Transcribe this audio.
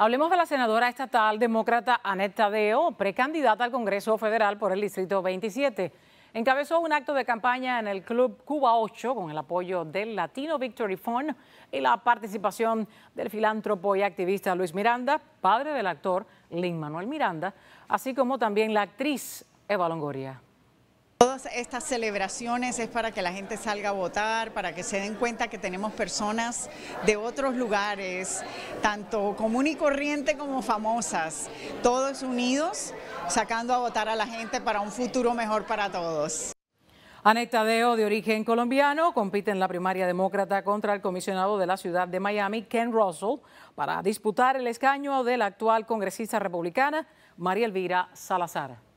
Hablemos de la senadora estatal demócrata Aneta Deo, precandidata al Congreso Federal por el Distrito 27. Encabezó un acto de campaña en el Club Cuba 8 con el apoyo del Latino Victory Fund y la participación del filántropo y activista Luis Miranda, padre del actor Lin Manuel Miranda, así como también la actriz Eva Longoria estas celebraciones es para que la gente salga a votar, para que se den cuenta que tenemos personas de otros lugares, tanto común y corriente como famosas, todos unidos, sacando a votar a la gente para un futuro mejor para todos. Anet Tadeo, de origen colombiano, compite en la primaria demócrata contra el comisionado de la ciudad de Miami, Ken Russell, para disputar el escaño de la actual congresista republicana, María Elvira Salazar.